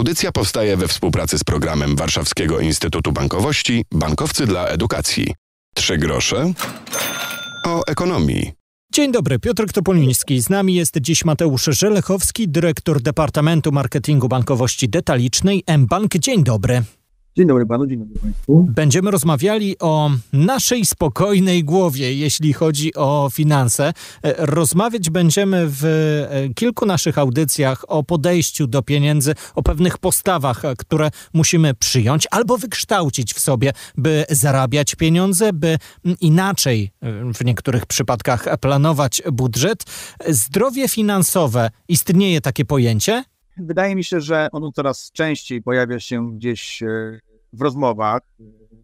Audycja powstaje we współpracy z programem Warszawskiego Instytutu Bankowości Bankowcy dla Edukacji. Trzy grosze o ekonomii. Dzień dobry, Piotr Topoliński. Z nami jest dziś Mateusz Żelechowski, dyrektor Departamentu Marketingu Bankowości Detalicznej M-Bank. Dzień dobry. Dzień dobry panu, dzień dobry państwu. Będziemy rozmawiali o naszej spokojnej głowie, jeśli chodzi o finanse. E, rozmawiać będziemy w e, kilku naszych audycjach o podejściu do pieniędzy, o pewnych postawach, e, które musimy przyjąć albo wykształcić w sobie, by zarabiać pieniądze, by inaczej w niektórych przypadkach planować budżet. Zdrowie finansowe, istnieje takie pojęcie? Wydaje mi się, że ono coraz częściej pojawia się gdzieś e, w rozmowach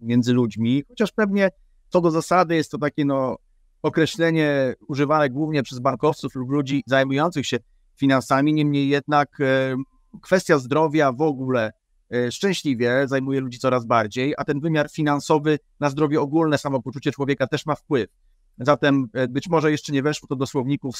między ludźmi, chociaż pewnie co do zasady jest to takie no, określenie używane głównie przez bankowców lub ludzi zajmujących się finansami, niemniej jednak e, kwestia zdrowia w ogóle e, szczęśliwie zajmuje ludzi coraz bardziej, a ten wymiar finansowy na zdrowie ogólne, samopoczucie człowieka też ma wpływ. Zatem być może jeszcze nie weszło to do słowników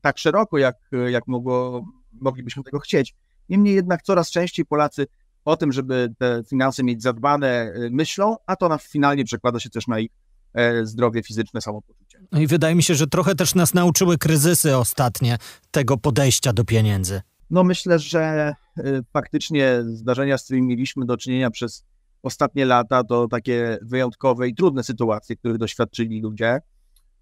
tak szeroko, jak, jak mogło moglibyśmy tego chcieć. Niemniej jednak coraz częściej Polacy o tym, żeby te finanse mieć zadbane, y, myślą, a to na finalnie przekłada się też na ich e, zdrowie fizyczne, samopoczucie. No i wydaje mi się, że trochę też nas nauczyły kryzysy ostatnie tego podejścia do pieniędzy. No myślę, że y, faktycznie zdarzenia, z którymi mieliśmy do czynienia przez ostatnie lata, to takie wyjątkowe i trudne sytuacje, których doświadczyli ludzie.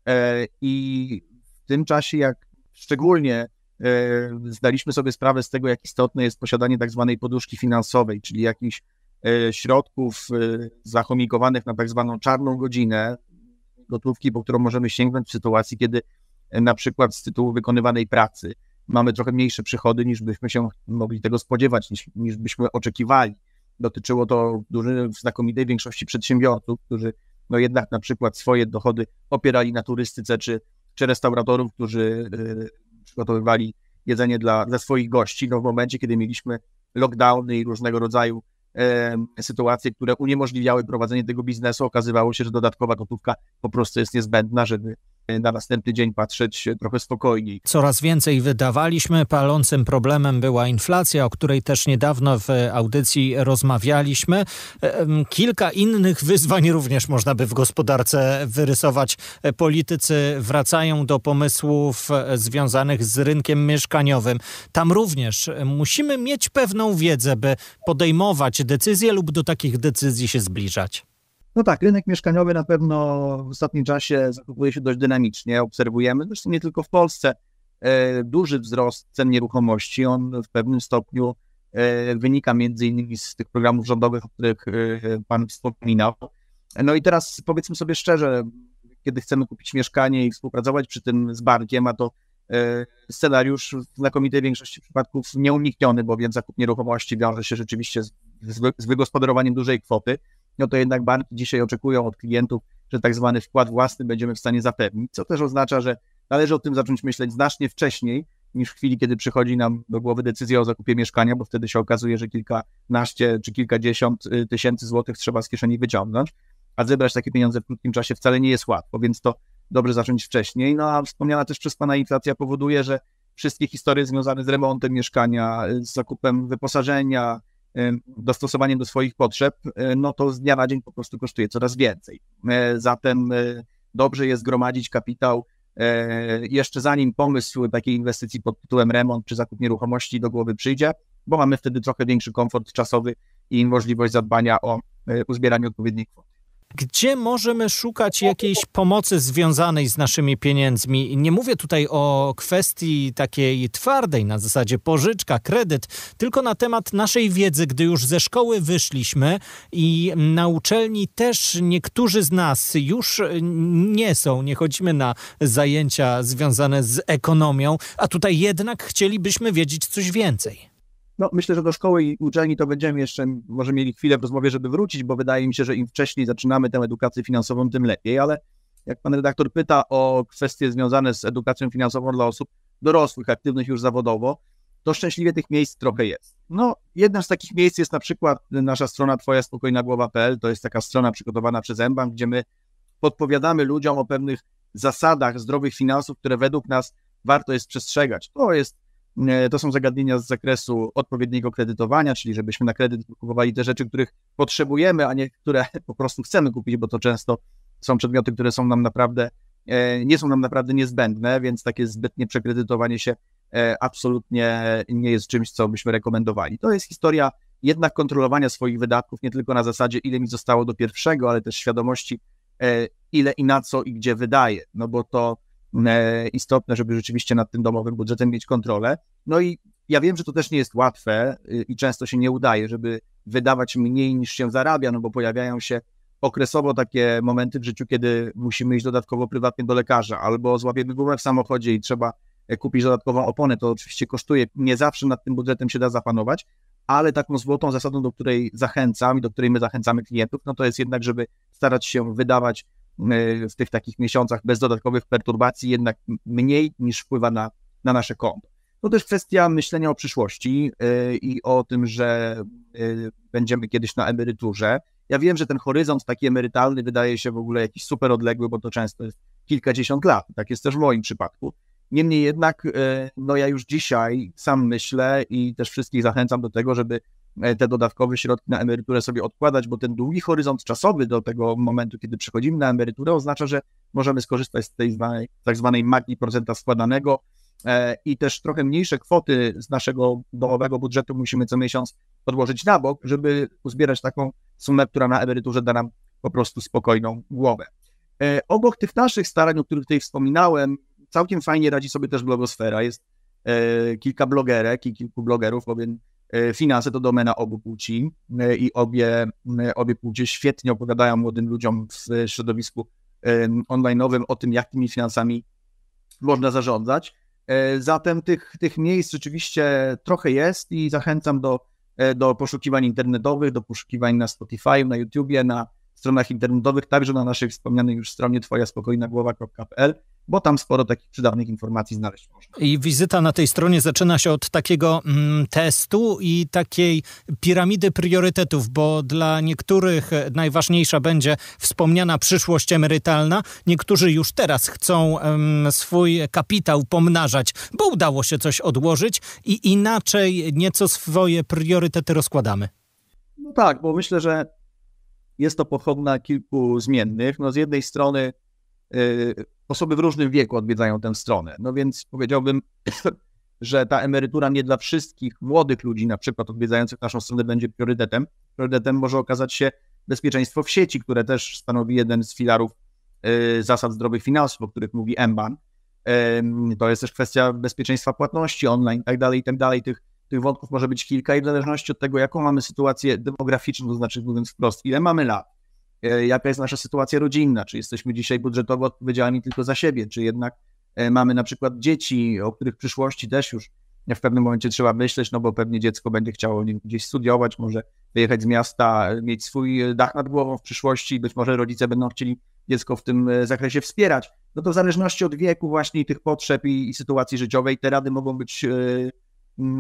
E, I w tym czasie, jak szczególnie E, zdaliśmy sobie sprawę z tego, jak istotne jest posiadanie tak zwanej poduszki finansowej, czyli jakichś e, środków e, zachomikowanych na tak zwaną czarną godzinę gotówki, po którą możemy sięgnąć w sytuacji, kiedy na przykład z tytułu wykonywanej pracy mamy trochę mniejsze przychody, niż byśmy się mogli tego spodziewać, niż, niż byśmy oczekiwali. Dotyczyło to duży, w znakomitej większości przedsiębiorców, którzy no jednak na przykład swoje dochody opierali na turystyce czy, czy restauratorów, którzy przygotowywali jedzenie dla, dla swoich gości, no w momencie, kiedy mieliśmy lockdowny i różnego rodzaju e, sytuacje, które uniemożliwiały prowadzenie tego biznesu, okazywało się, że dodatkowa gotówka po prostu jest niezbędna, żeby Y, na następny dzień patrzeć trochę spokojniej. Coraz więcej wydawaliśmy. Palącym problemem była inflacja, o której też niedawno w audycji rozmawialiśmy. E, kilka innych wyzwań również można by w gospodarce wyrysować. E, politycy wracają do pomysłów e, związanych z rynkiem mieszkaniowym. Tam również musimy mieć pewną wiedzę, by podejmować decyzje lub do takich decyzji się zbliżać. No tak, rynek mieszkaniowy na pewno w ostatnim czasie zachowuje się dość dynamicznie. Obserwujemy, zresztą nie tylko w Polsce, e, duży wzrost cen nieruchomości. On w pewnym stopniu e, wynika między innymi z tych programów rządowych, o których e, Pan wspominał. No i teraz powiedzmy sobie szczerze, kiedy chcemy kupić mieszkanie i współpracować przy tym z bankiem, a to scenariusz w znakomitej większości przypadków nieunikniony, bowiem zakup nieruchomości wiąże się rzeczywiście z, z wygospodarowaniem dużej kwoty no to jednak banki dzisiaj oczekują od klientów, że tak zwany wkład własny będziemy w stanie zapewnić, co też oznacza, że należy o tym zacząć myśleć znacznie wcześniej niż w chwili, kiedy przychodzi nam do głowy decyzja o zakupie mieszkania, bo wtedy się okazuje, że kilkanaście czy kilkadziesiąt y, tysięcy złotych trzeba z kieszeni wyciągnąć, a zebrać takie pieniądze w krótkim czasie wcale nie jest łatwo, więc to dobrze zacząć wcześniej. No a wspomniana też przez Pana inflacja powoduje, że wszystkie historie związane z remontem mieszkania, y, z zakupem wyposażenia, E, dostosowaniem do swoich potrzeb, e, no to z dnia na dzień po prostu kosztuje coraz więcej. E, zatem dobrze jest gromadzić kapitał jeszcze zanim pomysł takiej inwestycji pod tytułem remont czy zakup nieruchomości do głowy przyjdzie, bo mamy wtedy trochę większy komfort czasowy i możliwość zadbania o uzbieranie odpowiednich kwot. Gdzie możemy szukać jakiejś pomocy związanej z naszymi pieniędzmi? Nie mówię tutaj o kwestii takiej twardej, na zasadzie pożyczka, kredyt, tylko na temat naszej wiedzy, gdy już ze szkoły wyszliśmy i na uczelni też niektórzy z nas już nie są, nie chodzimy na zajęcia związane z ekonomią, a tutaj jednak chcielibyśmy wiedzieć coś więcej. No, myślę, że do szkoły i uczelni to będziemy jeszcze może mieli chwilę w rozmowie, żeby wrócić, bo wydaje mi się, że im wcześniej zaczynamy tę edukację finansową, tym lepiej, ale jak pan redaktor pyta o kwestie związane z edukacją finansową dla osób dorosłych, aktywnych już zawodowo, to szczęśliwie tych miejsc trochę jest. No, jednym z takich miejsc jest na przykład nasza strona twoja spokojna głowa.pl, to jest taka strona przygotowana przez Embank, gdzie my podpowiadamy ludziom o pewnych zasadach zdrowych finansów, które według nas warto jest przestrzegać. To jest E, to są zagadnienia z zakresu odpowiedniego kredytowania, czyli żebyśmy na kredyt kupowali te rzeczy, których potrzebujemy, a nie które po prostu chcemy kupić, bo to często są przedmioty, które są nam naprawdę, e, nie są nam naprawdę niezbędne, więc takie zbytnie przekredytowanie się e, absolutnie nie jest czymś, co byśmy rekomendowali. To jest historia jednak kontrolowania swoich wydatków, nie tylko na zasadzie, ile mi zostało do pierwszego, ale też świadomości, ile i na co i gdzie wydaje, no bo to E, istotne, żeby rzeczywiście nad tym domowym budżetem mieć kontrolę. No i ja wiem, że to też nie jest łatwe y, i często się nie udaje, żeby wydawać mniej niż się zarabia, no bo pojawiają się okresowo takie momenty w życiu, kiedy musimy iść dodatkowo prywatnie do lekarza, albo złapiemy gumę w samochodzie i trzeba e, kupić dodatkową oponę. To oczywiście kosztuje. Nie zawsze nad tym budżetem się da zapanować, ale taką złotą zasadą, do której zachęcam i do której my zachęcamy klientów, no to jest jednak, żeby starać się wydawać Y, w tych takich miesiącach bez dodatkowych perturbacji jednak mniej niż wpływa na, na nasze konto. To też kwestia myślenia o przyszłości y, i o tym, że y, będziemy kiedyś na emeryturze. Ja wiem, że ten horyzont taki emerytalny wydaje się w ogóle jakiś super odległy, bo to często jest kilkadziesiąt lat. Tak jest też w moim przypadku. Niemniej jednak, no ja już dzisiaj sam myślę i też wszystkich zachęcam do tego, żeby E, te dodatkowe środki na emeryturę sobie odkładać, bo ten długi horyzont czasowy do tego momentu, kiedy przechodzimy na emeryturę, oznacza, że możemy skorzystać z tej zwanej, tak zwanej magii procenta składanego e, i też trochę mniejsze kwoty z naszego domowego budżetu musimy co miesiąc podłożyć na bok, żeby uzbierać taką sumę, która na emeryturze da nam po prostu spokojną głowę. E, obok tych naszych starań, o których tutaj wspominałem, całkiem fajnie radzi sobie też blogosfera. Jest kilka blogerek i kilku blogerów, bowiem E, finanse to domena obu płci e, i obie, e, obie płcie świetnie opowiadają młodym ludziom w środowisku online o tym, jakimi finansami można zarządzać. Zatem tych, tych miejsc rzeczywiście trochę jest i zachęcam do, do poszukiwań internetowych, do poszukiwań na Spotify, na YouTubie, na, stronach internetowych, także na naszej wspomnianej już stronie twojaspokojnagłowa.pl, bo tam sporo takich przydatnych informacji znaleźć można. I wizyta na tej stronie zaczyna się od takiego mm, testu i takiej piramidy priorytetów, bo dla niektórych najważniejsza będzie wspomniana przyszłość emerytalna. Niektórzy już teraz chcą mm, swój kapitał pomnażać, bo udało się coś odłożyć i inaczej nieco swoje priorytety rozkładamy. No tak, bo myślę, że jest to pochodna kilku zmiennych. No z jednej strony y, osoby w różnym wieku odwiedzają tę stronę. No więc powiedziałbym, że ta emerytura nie dla wszystkich młodych ludzi, na przykład odwiedzających naszą stronę, będzie priorytetem. Priorytetem może okazać się bezpieczeństwo w sieci, które też stanowi jeden z filarów y, zasad zdrowych finansów, o których mówi Mban. To jest też kwestia bezpieczeństwa płatności online, itd., tak tak dalej Tych tych wątków może być kilka i w zależności od tego, jaką mamy sytuację demograficzną, to znaczy mówiąc wprost, ile mamy lat, e, jaka jest nasza sytuacja rodzinna, czy jesteśmy dzisiaj budżetowo odpowiedzialni tylko za siebie, czy jednak e, mamy na przykład dzieci, o których w przyszłości też już w pewnym momencie trzeba myśleć, no bo pewnie dziecko będzie chciało gdzieś studiować, może wyjechać z miasta, mieć swój dach nad głową w przyszłości, być może rodzice będą chcieli dziecko w tym e, zakresie wspierać. No to w zależności od wieku właśnie tych potrzeb i, i sytuacji życiowej te rady mogą być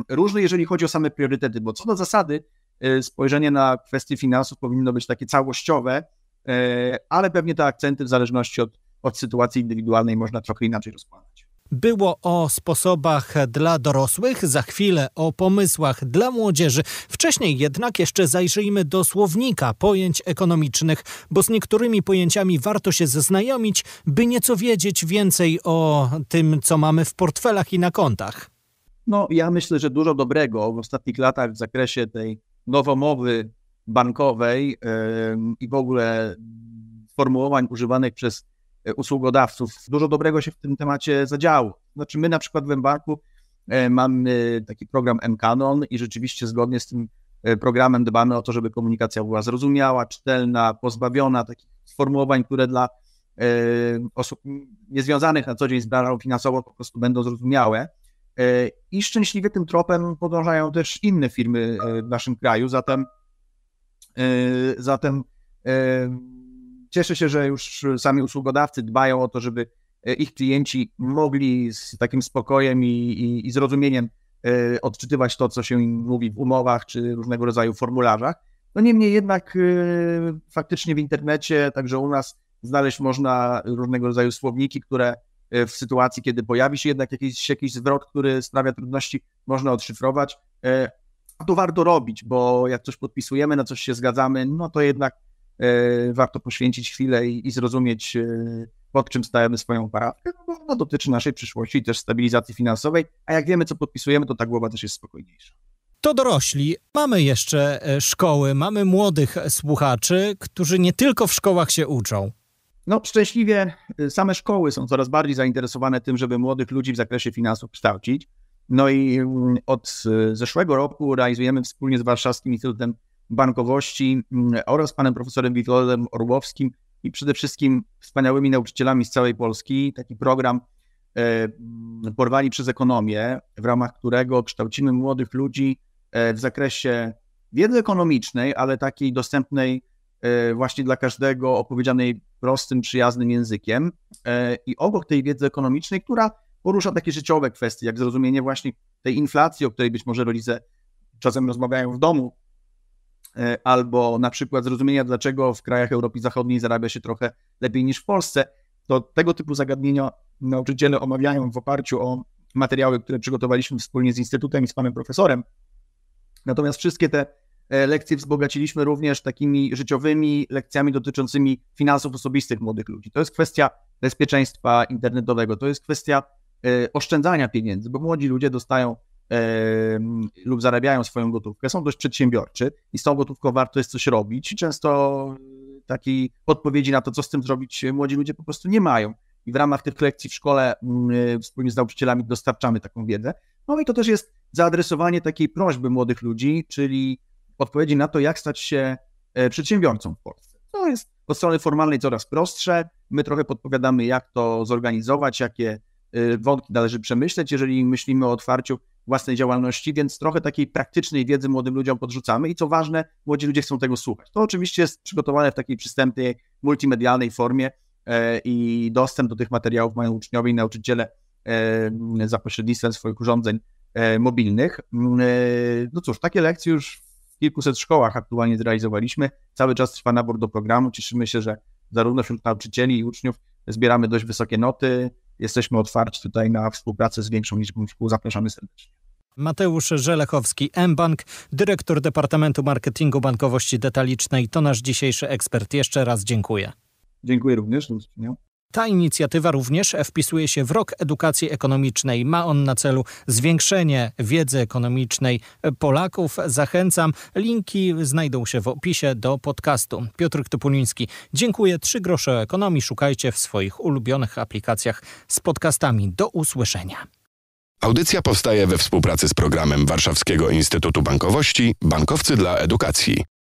różny, jeżeli chodzi o same priorytety, bo co do zasady e, spojrzenie na kwestie finansów powinno być takie całościowe, e, ale pewnie te akcenty w zależności od, od sytuacji indywidualnej można trochę inaczej rozkładać. Było o sposobach dla dorosłych, za chwilę o pomysłach dla młodzieży. Wcześniej jednak jeszcze zajrzyjmy do słownika pojęć ekonomicznych, bo z niektórymi pojęciami warto się zaznajomić, by nieco wiedzieć więcej o tym, co mamy w portfelach i na kontach. No, ja myślę, że dużo dobrego w ostatnich latach w zakresie tej nowomowy bankowej yy, i w ogóle formułowań używanych przez e, usługodawców. Dużo dobrego się w tym temacie zadziało. Znaczy, my na przykład w Embarku e, mamy taki program M-Canon i rzeczywiście zgodnie z tym e, programem dbamy o to, żeby komunikacja była zrozumiała, czytelna, pozbawiona takich sformułowań, które dla osób niezwiązanych na co dzień z branżą finansową po prostu będą zrozumiałe. E, I szczęśliwie tym tropem podążają też inne firmy e, w naszym kraju, zatem, e, zatem cieszę się, że już sami usługodawcy dbają o to, żeby ich klienci mogli z takim spokojem i, i, i zrozumieniem odczytywać to, co się im mówi w umowach czy różnego rodzaju formularzach. No niemniej jednak faktycznie w internecie, także u nas, znaleźć można różnego rodzaju słowniki, które E, w sytuacji, kiedy pojawi się jednak jakiś, jakiś zwrot, który sprawia trudności, można odszyfrować. E, a to warto robić, bo jak coś podpisujemy, na coś się zgadzamy, no to jednak e, warto poświęcić chwilę i, i zrozumieć, pod czym stajemy swoją parafkę, no bo dotyczy naszej przyszłości i też stabilizacji finansowej, a jak wiemy, co podpisujemy, to ta głowa też jest spokojniejsza to dorośli. Mamy jeszcze szkoły, mamy młodych słuchaczy, którzy nie tylko w szkołach się uczą. No, szczęśliwie y, same szkoły są coraz bardziej zainteresowane tym, żeby młodych ludzi w zakresie finansów kształcić. No i mm, od y, zeszłego roku realizujemy wspólnie z Warszawskim Instytutem Bankowości mm, oraz panem profesorem Witoldem Orłowskim i przede wszystkim wspaniałymi nauczycielami z całej Polski taki program e, mm, Porwani przez ekonomię, w ramach którego kształcimy młodych ludzi e, w zakresie wiedzy ekonomicznej, ale takiej dostępnej E, właśnie dla każdego opowiedzianej prostym, przyjaznym językiem. E, I obok tej wiedzy ekonomicznej, która porusza takie życiowe kwestie, jak zrozumienie właśnie tej inflacji, o której być może rodzice czasem rozmawiają w domu, e, albo na przykład zrozumienia, dlaczego w krajach Europy Zachodniej zarabia się trochę lepiej niż w Polsce, to tego typu zagadnienia nauczyciele omawiają w oparciu o materiały, które przygotowaliśmy wspólnie z Instytutem i z panem profesorem. Natomiast wszystkie te E, lekcje wzbogaciliśmy również takimi życiowymi lekcjami dotyczącymi finansów osobistych młodych ludzi. To jest kwestia bezpieczeństwa internetowego, to jest kwestia e, oszczędzania pieniędzy, bo młodzi ludzie dostają e, lub zarabiają swoją gotówkę, są dość przedsiębiorczy i z tą gotówką warto jest coś robić. często takiej odpowiedzi na to, co z tym zrobić, młodzi ludzie po prostu nie mają. I w ramach tych lekcji w szkole mm, wspólnie z nauczycielami dostarczamy taką wiedzę. No i to też jest zaadresowanie takiej prośby młodych ludzi, czyli odpowiedzi na to, jak stać się e, przedsiębiorcą w Polsce. To jest od strony formalnej coraz prostsze. My trochę podpowiadamy, jak to zorganizować, jakie e, wątki należy przemyśleć, jeżeli myślimy o otwarciu własnej działalności, więc trochę takiej praktycznej wiedzy młodym ludziom podrzucamy i co ważne, młodzi ludzie chcą tego słuchać. To oczywiście jest przygotowane w takiej przystępnej, multimedialnej formie e, i dostęp do tych materiałów mają uczniowie i nauczyciele za pośrednictwem swoich urządzeń mobilnych. No cóż, takie lekcje już kilkuset szkołach aktualnie zrealizowaliśmy. Cały czas trwa nabór do programu. Cieszymy się, że zarówno wśród nauczycieli i uczniów zbieramy dość wysokie noty. Jesteśmy otwarci tutaj na współpracę z większą liczbą szkół. Zapraszamy serdecznie. Mateusz Żelechowski, mBank, dyrektor Departamentu Marketingu Bankowości Detalicznej. To nasz dzisiejszy ekspert. Jeszcze raz dziękuję. Dziękuję również. Ta inicjatywa również wpisuje się w rok edukacji ekonomicznej. Ma on na celu zwiększenie wiedzy ekonomicznej Polaków. Zachęcam. Linki znajdą się w opisie do podcastu. Piotr Topuliński, dziękuję. Trzy grosze o ekonomii szukajcie w swoich ulubionych aplikacjach z podcastami. Do usłyszenia. Audycja powstaje we współpracy z programem Warszawskiego Instytutu Bankowości Bankowcy dla Edukacji.